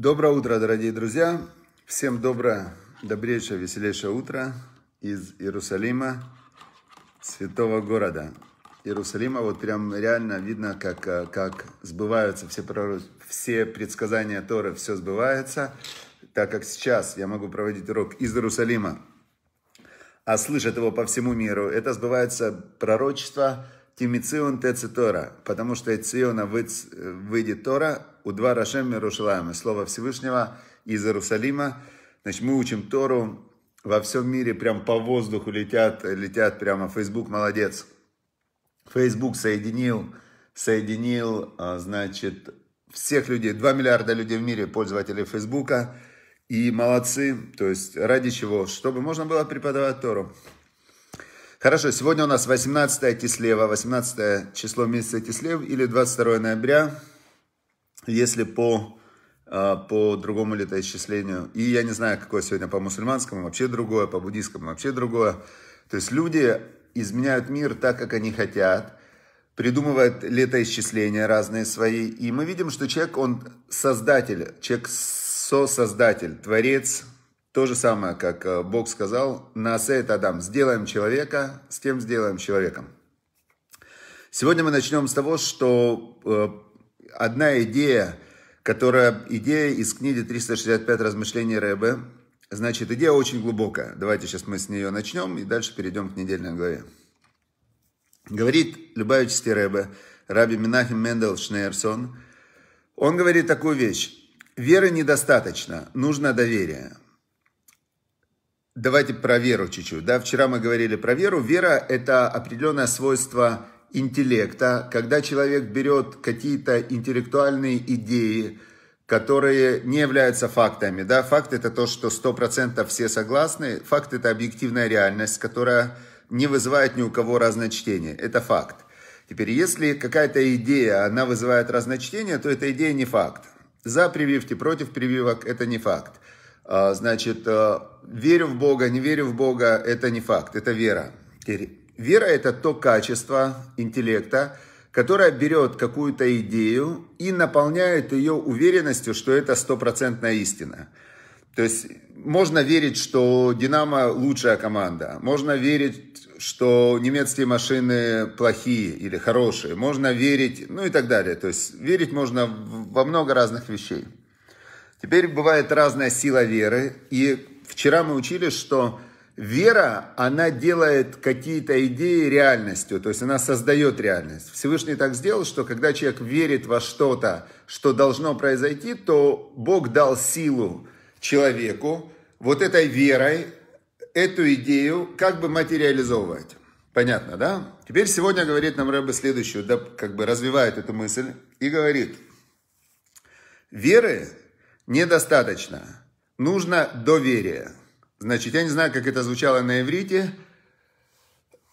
Доброе утро, дорогие друзья! Всем доброе, добрейшее, веселейшее утро из Иерусалима, святого города. Иерусалима, вот прям реально видно, как, э, как сбываются все, пророки, все предсказания Торы, все сбывается, так как сейчас я могу проводить урок из Иерусалима, а слышат его по всему миру. Это сбывается пророчество, Тимицион Тецитора, потому что из Циона выйдет Тора, у Удва Рашем Иерушалаем, Слово Всевышнего из Иерусалима. Значит, мы учим Тору во всем мире, прям по воздуху летят, летят прямо. Фейсбук молодец. Фейсбук соединил, соединил, а, значит, всех людей, 2 миллиарда людей в мире пользователей Фейсбука, и молодцы, то есть ради чего? Чтобы можно было преподавать Тору. Хорошо, сегодня у нас 18 Кислева, 18 число месяца Кислев или 22 ноября, если по, а, по другому летоисчислению. И я не знаю, какое сегодня по мусульманскому, вообще другое, по буддийскому вообще другое. То есть люди изменяют мир так, как они хотят, придумывают летоисчисления разные свои. И мы видим, что человек, он создатель, человек со-создатель, творец, то же самое, как э, Бог сказал, на это Адам, сделаем человека, с тем сделаем человеком. Сегодня мы начнем с того, что э, одна идея, которая идея из книги 365 размышлений Рэбе, значит, идея очень глубокая. Давайте сейчас мы с нее начнем и дальше перейдем к недельной главе. Говорит любая часть Рэбе, Раби Минахим Мендел Шнейерсон, он говорит такую вещь. Веры недостаточно, нужно доверие. Давайте про веру чуть-чуть. Да? Вчера мы говорили про веру. Вера – это определенное свойство интеллекта, когда человек берет какие-то интеллектуальные идеи, которые не являются фактами. Да? Факт – это то, что 100% все согласны. Факт – это объективная реальность, которая не вызывает ни у кого разночтения. Это факт. Теперь, если какая-то идея, она вызывает разночтение, то эта идея не факт. За прививки, против прививок – это не факт. А, значит, э, верю в Бога, не верю в Бога, это не факт, это вера. Вера – это то качество интеллекта, которое берет какую-то идею и наполняет ее уверенностью, что это стопроцентная истина. То есть можно верить, что «Динамо» лучшая команда, можно верить, что немецкие машины плохие или хорошие, можно верить, ну и так далее. То есть верить можно во много разных вещей. Теперь бывает разная сила веры. И вчера мы учили, что вера, она делает какие-то идеи реальностью, то есть она создает реальность. Всевышний так сделал, что когда человек верит во что-то, что должно произойти, то Бог дал силу человеку вот этой верой эту идею как бы материализовывать. Понятно, да? Теперь сегодня говорит нам Рэбе следующую, да, как бы развивает эту мысль и говорит, веры Недостаточно. Нужно доверие. Значит, я не знаю, как это звучало на иврите.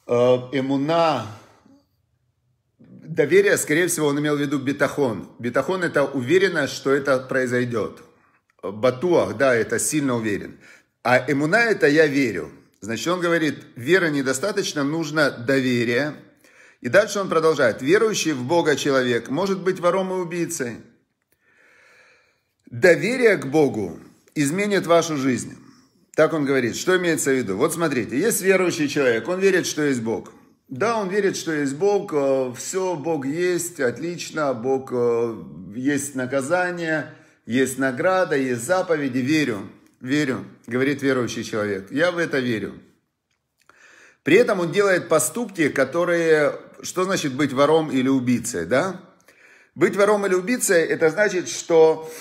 Э, эмуна. Доверие, скорее всего, он имел в виду бетахон. Бетахон – это уверенность, что это произойдет. Батуах, да, это сильно уверен. А эмуна – это я верю. Значит, он говорит, вера недостаточно, нужно доверие. И дальше он продолжает. Верующий в Бога человек может быть вором и убийцей. Доверие к Богу изменит вашу жизнь. Так он говорит. Что имеется в виду? Вот смотрите, есть верующий человек, он верит, что есть Бог. Да, он верит, что есть Бог, э, все, Бог есть, отлично, Бог э, есть наказание, есть награда, есть заповеди, верю, верю, говорит верующий человек, я в это верю. При этом он делает поступки, которые, что значит быть вором или убийцей, да? Быть вором или убийцей, это значит, что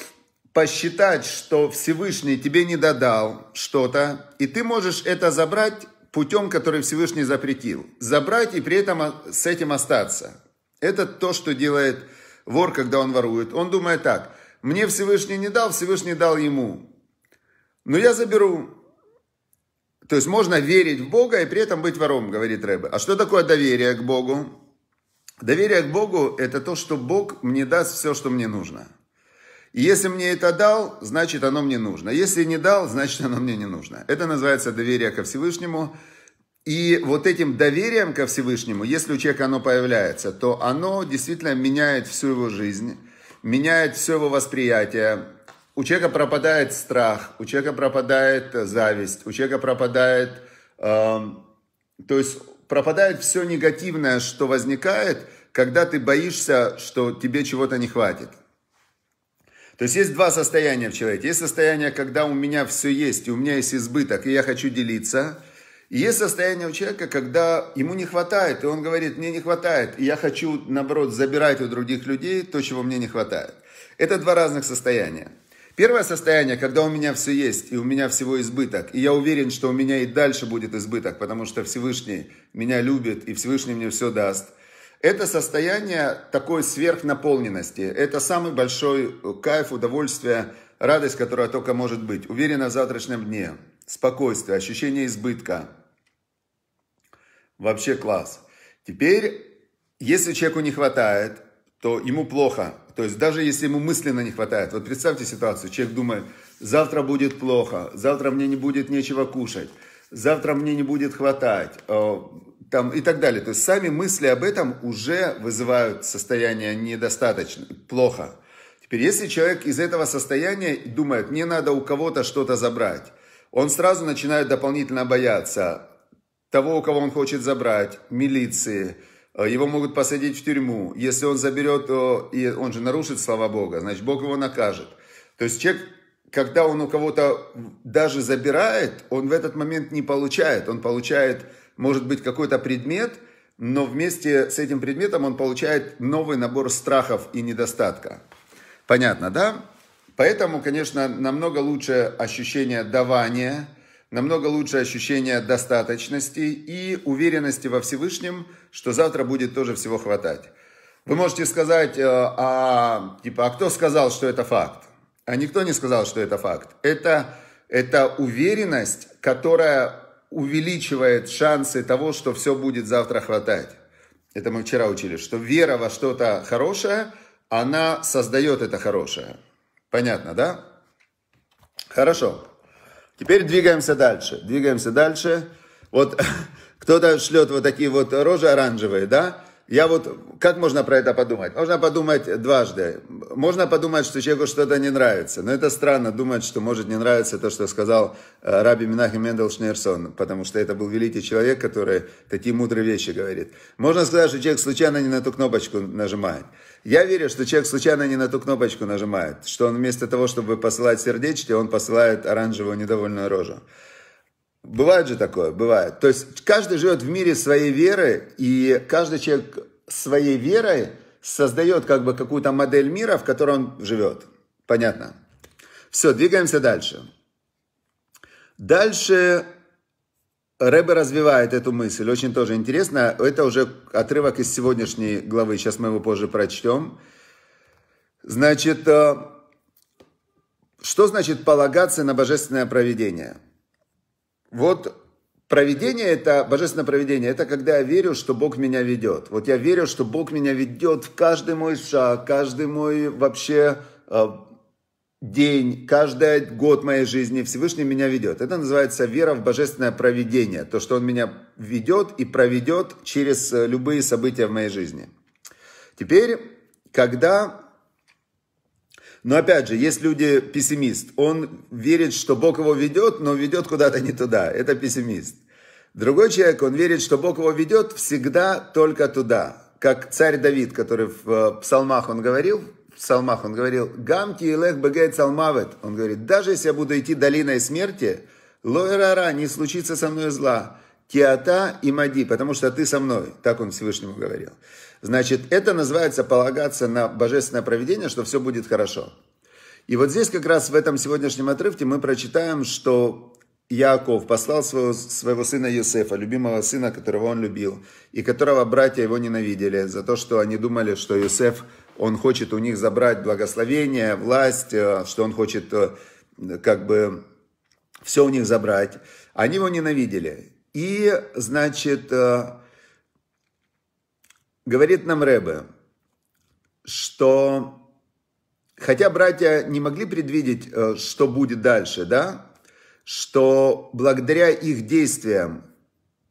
посчитать, что Всевышний тебе не додал что-то, и ты можешь это забрать путем, который Всевышний запретил. Забрать и при этом с этим остаться. Это то, что делает вор, когда он ворует. Он думает так, мне Всевышний не дал, Всевышний дал ему. Но я заберу. То есть можно верить в Бога и при этом быть вором, говорит Рэбе. А что такое доверие к Богу? Доверие к Богу – это то, что Бог мне даст все, что мне нужно – и если мне это дал, значит оно мне нужно. Если не дал, значит оно мне не нужно. Это называется доверие ко Всевышнему. И вот этим доверием ко Всевышнему, если у человека оно появляется, то оно действительно меняет всю его жизнь, меняет все его восприятие. У человека пропадает страх, у человека пропадает зависть, у человека пропадает... Э, то есть пропадает все негативное, что возникает, когда ты боишься, что тебе чего-то не хватит. То есть есть два состояния в человеке. Есть состояние, когда у меня все есть, и у меня есть избыток, и я хочу делиться. И есть состояние у человека, когда ему не хватает, и он говорит, мне не хватает, и я хочу, наоборот, забирать у других людей то, чего мне не хватает. Это два разных состояния. Первое состояние, когда у меня все есть, и у меня всего избыток, и я уверен, что у меня и дальше будет избыток, потому что Всевышний меня любит, и Всевышний мне все даст – это состояние такой сверхнаполненности. Это самый большой э, кайф, удовольствие, радость, которая только может быть. Уверенно в завтрашнем дне. Спокойствие, ощущение избытка. Вообще класс. Теперь, если человеку не хватает, то ему плохо. То есть даже если ему мысленно не хватает. Вот представьте ситуацию. Человек думает, завтра будет плохо, завтра мне не будет нечего кушать, завтра мне не будет хватать э, там и так далее. То есть сами мысли об этом уже вызывают состояние недостаточно, плохо. Теперь, если человек из этого состояния думает, мне надо у кого-то что-то забрать, он сразу начинает дополнительно бояться того, у кого он хочет забрать, милиции, э, его могут посадить в тюрьму. Если он заберет, и он же нарушит слова Бога, значит, Бог его накажет. То есть человек когда он у кого-то даже забирает, он в этот момент не получает. Он получает может быть какой-то предмет, но вместе с этим предметом он получает новый набор страхов и недостатка. Понятно, да? Поэтому, конечно, намного лучше ощущение давания, намного лучше ощущение достаточности и уверенности во Всевышнем, что завтра будет тоже всего хватать. Вы можете сказать, э, а, типа, а кто сказал, что это факт? А никто не сказал, что это факт. Это, это уверенность, которая увеличивает шансы того, что все будет завтра хватать. Это мы вчера учили, что вера во что-то хорошее, она создает это хорошее. Понятно, да? Хорошо. Теперь двигаемся дальше. Двигаемся дальше. Вот кто-то шлет вот такие вот рожи оранжевые, да? Я вот, как можно про это подумать? Можно подумать дважды. Можно подумать, что человеку что-то не нравится. Но это странно думать, что может не нравиться то, что сказал э, Раби Минахи Мендел Шнерсон, потому что это был великий человек, который такие мудрые вещи говорит. Можно сказать, что человек случайно не на ту кнопочку нажимает. Я верю, что человек случайно не на ту кнопочку нажимает, что он вместо того, чтобы посылать сердечки, он посылает оранжевую недовольную рожу. Бывает же такое, бывает. То есть каждый живет в мире своей веры, и каждый человек своей верой создает как бы какую-то модель мира, в которой он живет. Понятно? Все, двигаемся дальше. Дальше Рэбе развивает эту мысль, очень тоже интересно. Это уже отрывок из сегодняшней главы, сейчас мы его позже прочтем. Значит, э, что значит полагаться на божественное проведение? вот проведение это, божественное проведение, это когда я верю, что Бог меня ведет. Вот я верю, что Бог меня ведет в каждый мой шаг, каждый мой вообще э, день, каждый год моей жизни Всевышний меня ведет. Это называется вера в божественное проведение, то, что Он меня ведет и проведет через э, любые события в моей жизни. Теперь, когда но опять же, есть люди пессимист. Он верит, что Бог его ведет, но ведет куда-то не туда. Это пессимист. Другой человек, он верит, что Бог его ведет всегда только туда. Как царь Давид, который в э, псалмах он говорил, в псалмах он говорил, «Гамки и лех бегает салмавет». Он говорит, «Даже если я буду идти долиной смерти, лойрара, не случится со мной зла». Тиата и Мади, потому что ты со мной, так он Всевышнему говорил. Значит, это называется полагаться на божественное проведение, что все будет хорошо. И вот здесь как раз в этом сегодняшнем отрывке мы прочитаем, что Яков послал своего, своего сына Юсефа, любимого сына, которого он любил, и которого братья его ненавидели за то, что они думали, что Юсеф, он хочет у них забрать благословение, власть, э, что он хочет э, как бы все у них забрать. Они его ненавидели. И, значит, э, Говорит нам Ребе, что хотя братья не могли предвидеть, э, что будет дальше, да, что благодаря их действиям,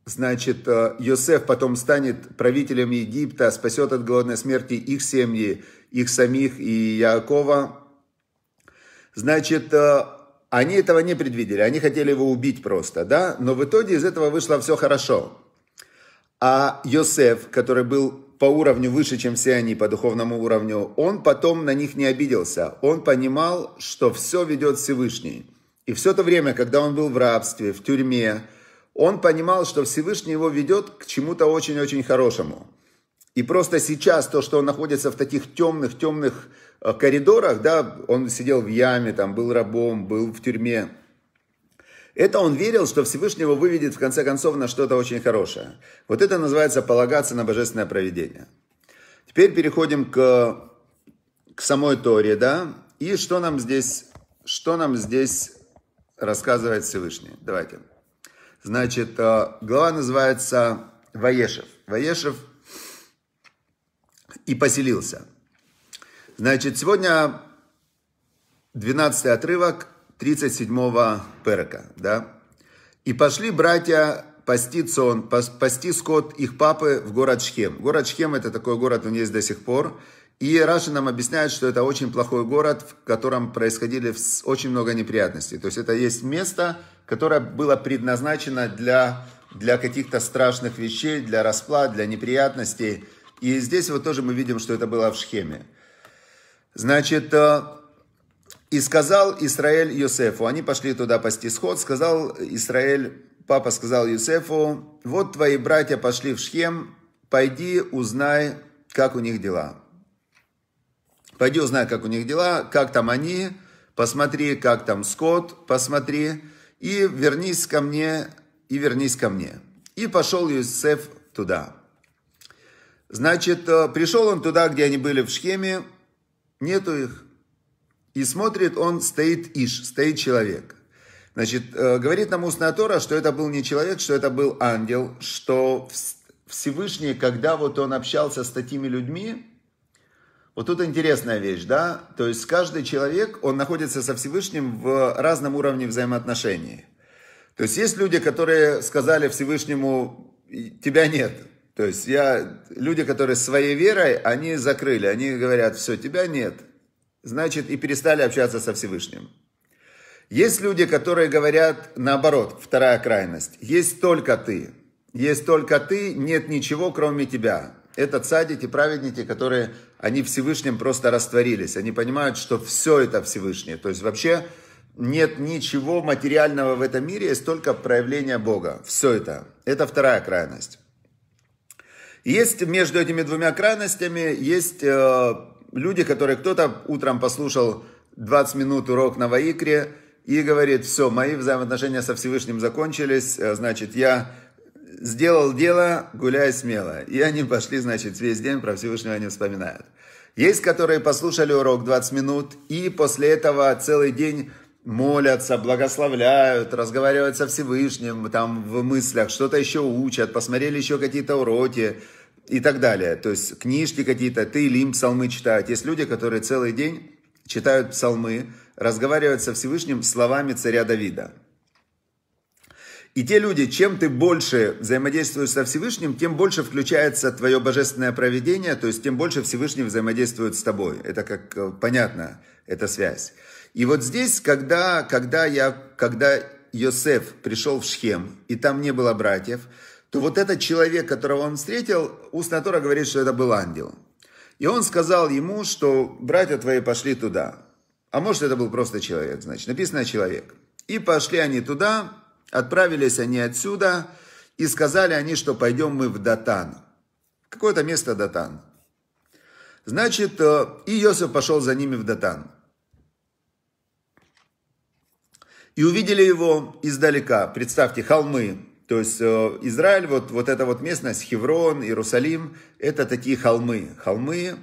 значит, э, Йосеф потом станет правителем Египта, спасет от голодной смерти их семьи, их самих и Якова, значит, э, они этого не предвидели, они хотели его убить просто, да, но в итоге из этого вышло все хорошо. А Йосеф, который был по уровню выше, чем все они, по духовному уровню, он потом на них не обиделся. Он понимал, что все ведет Всевышний. И все то время, когда он был в рабстве, в тюрьме, он понимал, что Всевышний его ведет к чему-то очень-очень хорошему. И просто сейчас то, что он находится в таких темных-темных э, коридорах, да, он сидел в яме, там, был рабом, был в тюрьме – это он верил, что Всевышнего выведет в конце концов на что-то очень хорошее. Вот это называется полагаться на божественное проведение. Теперь переходим к, к самой Торе, да, и что нам здесь, что нам здесь рассказывает Всевышний. Давайте. Значит, э, глава называется Ваешев. Ваешев и поселился. Значит, сегодня 12 отрывок, 37-го перка, да. И пошли братья поститься он, пасти скот их папы в город Шхем. Город Шхем это такой город, он есть до сих пор. И Раши нам объясняет, что это очень плохой город, в котором происходили очень много неприятностей. То есть это есть место, которое было предназначено для, для каких-то страшных вещей, для расплат, для неприятностей. И здесь вот тоже мы видим, что это было в Шхеме. Значит, э, и сказал Израиль Йосефу, они пошли туда пасти сход, сказал Израиль, папа сказал Йосефу, вот твои братья пошли в Шхем, пойди узнай, как у них дела. Пойди узнай, как у них дела, как там они, посмотри, как там скот, посмотри, и вернись ко мне, и вернись ко мне. И пошел Юсеф туда. Значит, э, пришел он туда, где они были в Шхеме, нету их, и смотрит он стоит Иш, стоит человек. Значит, э, говорит нам устная что это был не человек, что это был ангел, что Всевышний, когда вот он общался с такими людьми, вот тут интересная вещь, да? То есть каждый человек, он находится со Всевышним в разном уровне взаимоотношений. То есть есть люди, которые сказали Всевышнему, тебя нет. То есть я, люди, которые своей верой, они закрыли, они говорят, все, тебя нет значит и перестали общаться со Всевышним. Есть люди, которые говорят наоборот, вторая крайность. Есть только ты. Есть только ты, нет ничего, кроме тебя. Это цадики, праведники, которые, они Всевышним просто растворились. Они понимают, что все это Всевышнее. То есть вообще нет ничего материального в этом мире, есть только проявление Бога. Все это. Это вторая крайность. Есть между этими двумя крайностями, есть э, люди, которые кто-то утром послушал 20 минут урок на Ваикре и говорит, все, мои взаимоотношения со Всевышним закончились, э, значит, я сделал дело, гуляй смело. И они пошли, значит, весь день про Всевышнего они вспоминают. Есть, которые послушали урок 20 минут и после этого целый день молятся, благословляют, разговаривают со Всевышним, там в мыслях, что-то еще учат, посмотрели еще какие-то уроки, и так далее. То есть книжки какие-то, ты или им псалмы читают. Есть люди, которые целый день читают псалмы, разговаривают со Всевышним словами царя Давида. И те люди, чем ты больше взаимодействуешь со Всевышним, тем больше включается твое божественное проведение, то есть тем больше Всевышний взаимодействует с тобой. Это как э, понятно, эта связь. И вот здесь, когда, когда, я, когда Йосеф пришел в Шхем, и там не было братьев, то вот этот человек, которого он встретил, устно Тора говорит, что это был ангел. И он сказал ему, что братья твои пошли туда. А может, это был просто человек, значит, написано «человек». И пошли они туда, отправились они отсюда, и сказали они, что пойдем мы в Датан. Какое-то место Датан. Значит, э, и Иосиф пошел за ними в Датан. И увидели его издалека. Представьте, холмы, то есть э, Израиль, вот, вот эта вот местность, Хеврон, Иерусалим, это такие холмы. Холмы,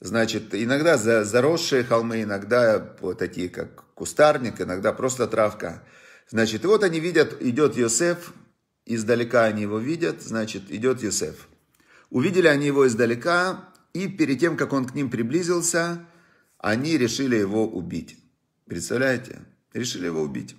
значит, иногда заросшие холмы, иногда вот такие, как кустарник, иногда просто травка. Значит, и вот они видят, идет Йосеф, издалека они его видят, значит, идет Йосеф. Увидели они его издалека, и перед тем, как он к ним приблизился, они решили его убить. Представляете? Решили его убить.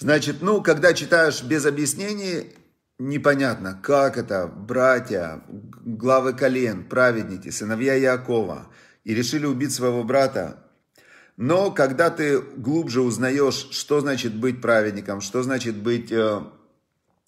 Значит, ну, когда читаешь без объяснений, непонятно, как это братья, главы колен, праведники, сыновья Якова, и решили убить своего брата. Но когда ты глубже узнаешь, что значит быть праведником, что значит быть э,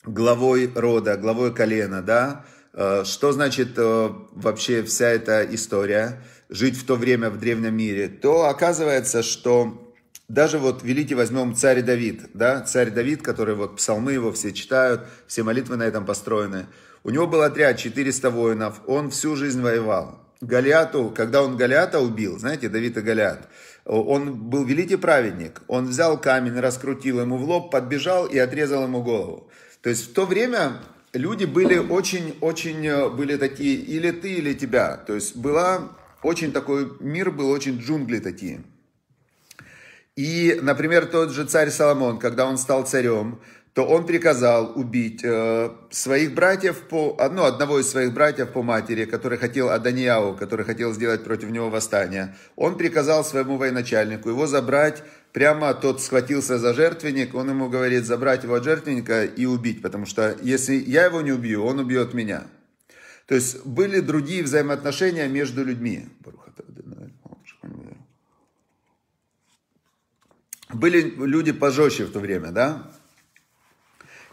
главой рода, главой колена, да, э, что значит э, вообще вся эта история, жить в то время в древнем мире, то оказывается, что даже вот, велите возьмем царь Давид, да, царь Давид, который вот псалмы его все читают, все молитвы на этом построены. У него был отряд 400 воинов, он всю жизнь воевал. Голиату, когда он Голиата убил, знаете, Давид и Голиат, он был великий праведник, он взял камень, раскрутил ему в лоб, подбежал и отрезал ему голову. То есть в то время люди были очень-очень, э, были такие, или ты, или тебя. То есть была очень такой, мир был очень джунгли такие. И, например, тот же царь Соломон, когда он стал царем, то он приказал убить э, своих братьев по ну, одного из своих братьев по матери, который хотел Аданияу, который хотел сделать против него восстание. Он приказал своему военачальнику его забрать прямо тот схватился за жертвенник, он ему говорит забрать его от жертвенника и убить, потому что если я его не убью, он убьет меня. То есть были другие взаимоотношения между людьми. были люди пожестче в то время, да?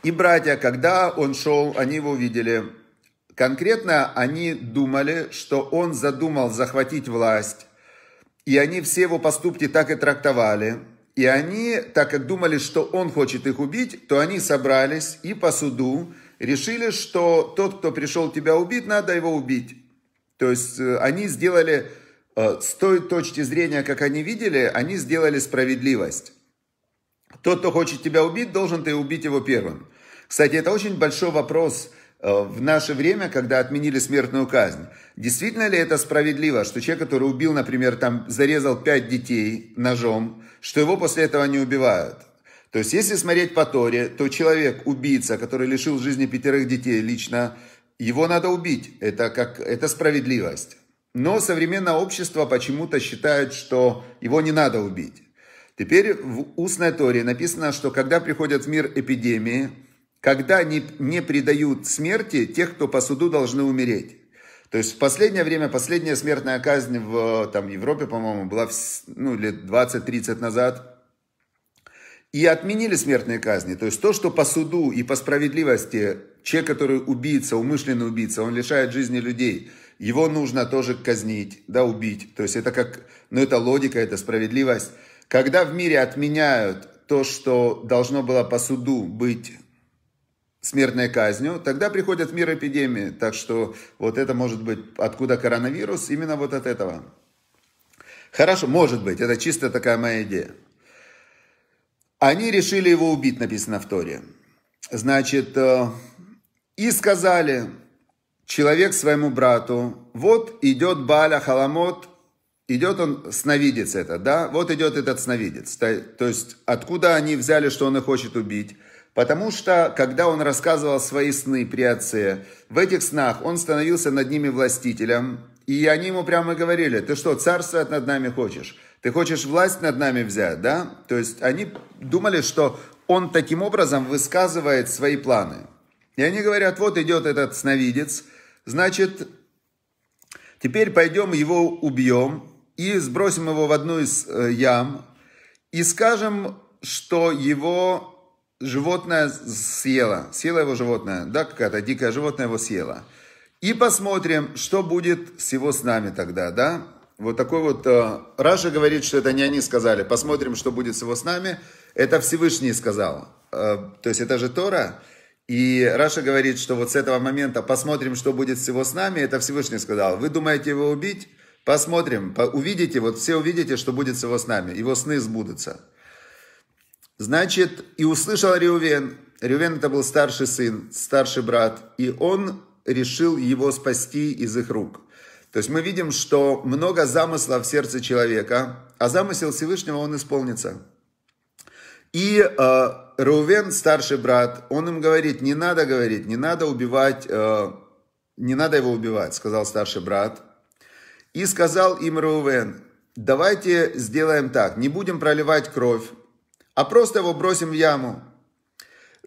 И братья, когда он шел, они его видели. Конкретно они думали, что он задумал захватить власть, и они все его поступки так и трактовали. И они, так как думали, что он хочет их убить, то они собрались и по суду решили, что тот, кто пришел тебя убить, надо его убить. То есть э, они сделали Э, с той точки зрения, как они видели, они сделали справедливость. Тот, кто хочет тебя убить, должен ты убить его первым. Кстати, это очень большой вопрос э, в наше время, когда отменили смертную казнь. Действительно ли это справедливо, что человек, который убил, например, там зарезал пять детей ножом, что его после этого не убивают? То есть, если смотреть по Торе, то человек, убийца, который лишил жизни пятерых детей лично, его надо убить. Это, как, это справедливость. Но современное общество почему-то считает, что его не надо убить. Теперь в устной Торе написано, что когда приходят в мир эпидемии, когда не, не предают смерти, тех, кто по суду должны умереть. То есть в последнее время, последняя смертная казнь в там, Европе, по-моему, была в, ну, лет 20-30 назад. И отменили смертные казни. То есть то, что по суду и по справедливости человек, который убийца, умышленный убийца, он лишает жизни людей – его нужно тоже казнить, да, убить. То есть это как, ну это логика, это справедливость. Когда в мире отменяют то, что должно было по суду быть смертной казнью, тогда приходят в мир эпидемии. Так что вот это может быть, откуда коронавирус, именно вот от этого. Хорошо, может быть, это чисто такая моя идея. Они решили его убить, написано в Торе. Значит, э, и сказали, человек своему брату, вот идет Баля Халамот, идет он, сновидец это, да, вот идет этот сновидец. То, то есть, откуда они взяли, что он их хочет убить? Потому что, когда он рассказывал свои сны при отце, в этих снах он становился над ними властителем, и они ему прямо говорили, ты что, царствовать над нами хочешь? Ты хочешь власть над нами взять, да? То есть они думали, что он таким образом высказывает свои планы. И они говорят, вот идет этот сновидец – Значит, теперь пойдем его убьем и сбросим его в одну из э, ям и скажем, что его животное съело, съело его животное, да, какая-то дикое животное его съело. И посмотрим, что будет с его с нами тогда, да? Вот такой вот... Э, Раша говорит, что это не они сказали. Посмотрим, что будет с его с нами. Это Всевышний сказал. Э, то есть это же Тора. И Раша говорит, что вот с этого момента посмотрим, что будет всего с нами. Это Всевышний сказал. Вы думаете его убить? Посмотрим, увидите, вот все увидите, что будет с его с нами. Его сны сбудутся. Значит, и услышал Риувен. Риувен это был старший сын, старший брат. И он решил его спасти из их рук. То есть мы видим, что много замысла в сердце человека, а замысел Всевышнего он исполнится. И э, Раувен, старший брат, он им говорит, не надо говорить, не надо убивать, э, не надо его убивать, сказал старший брат. И сказал им Раувен, давайте сделаем так, не будем проливать кровь, а просто его бросим в яму.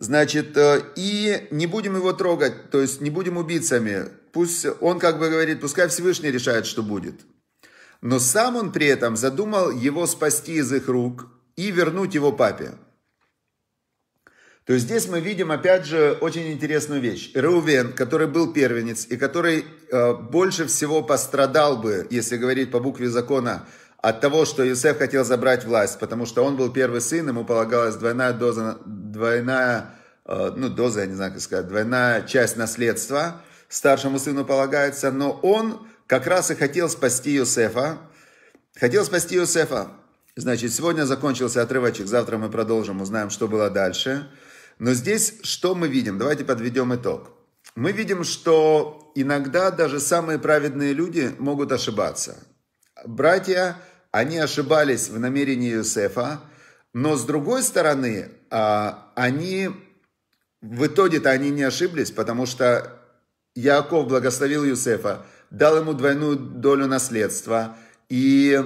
Значит, э, и не будем его трогать, то есть не будем убийцами. Пусть он как бы говорит, пускай Всевышний решает, что будет. Но сам он при этом задумал его спасти из их рук – и вернуть его папе. То есть здесь мы видим, опять же, очень интересную вещь. Рувен, который был первенец и который э, больше всего пострадал бы, если говорить по букве закона, от того, что Юсеф хотел забрать власть, потому что он был первый сын, ему полагалась двойная доза, двойная, э, ну, доза, я не знаю, как сказать, двойная часть наследства старшему сыну полагается, но он как раз и хотел спасти Юсефа, хотел спасти Юсефа, Значит, сегодня закончился отрывочек, завтра мы продолжим, узнаем, что было дальше. Но здесь что мы видим? Давайте подведем итог. Мы видим, что иногда даже самые праведные люди могут ошибаться. Братья, они ошибались в намерении Юсефа, но с другой стороны, а, они в итоге-то они не ошиблись, потому что Яков благословил Юсефа, дал ему двойную долю наследства, и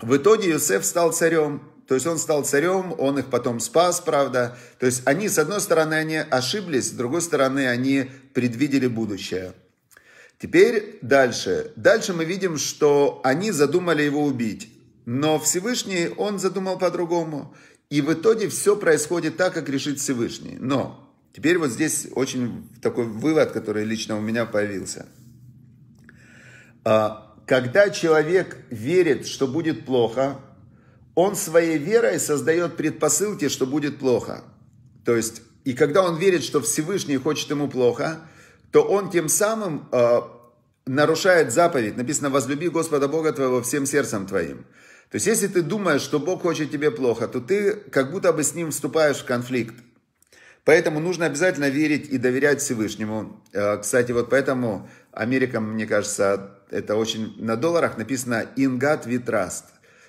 в итоге Иосиф стал царем, то есть он стал царем, он их потом спас, правда. То есть они, с одной стороны, они ошиблись, с другой стороны, они предвидели будущее. Теперь дальше. Дальше мы видим, что они задумали его убить. Но Всевышний, он задумал по-другому. И в итоге все происходит так, как решит Всевышний. Но теперь вот здесь очень такой вывод, который лично у меня появился. А, когда человек верит, что будет плохо, он своей верой создает предпосылки, что будет плохо. То есть, и когда он верит, что Всевышний хочет ему плохо, то он тем самым э, нарушает заповедь. Написано, возлюби Господа Бога твоего всем сердцем твоим. То есть, если ты думаешь, что Бог хочет тебе плохо, то ты как будто бы с ним вступаешь в конфликт. Поэтому нужно обязательно верить и доверять Всевышнему. Э, кстати, вот поэтому Америка, мне кажется, это очень на долларах написано «In God we trust».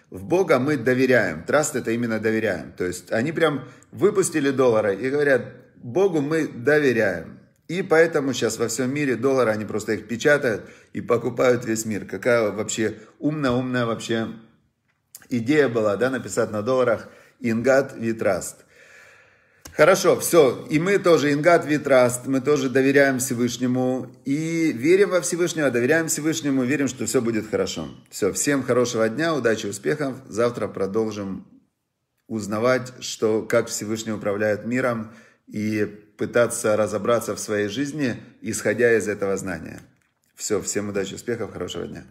В Бога мы доверяем. Траст это именно доверяем. То есть они прям выпустили доллары и говорят, Богу мы доверяем. И поэтому сейчас во всем мире доллары, они просто их печатают и покупают весь мир. Какая вообще умная-умная вообще идея была, да, написать на долларах «In God we trust». Хорошо, все. И мы тоже Ингат Витраст, мы тоже доверяем Всевышнему и верим во Всевышнего, доверяем Всевышнему, верим, что все будет хорошо. Все, всем хорошего дня, удачи, успехов. Завтра продолжим узнавать, что, как Всевышний управляет миром и пытаться разобраться в своей жизни, исходя из этого знания. Все, всем удачи, успехов, хорошего дня.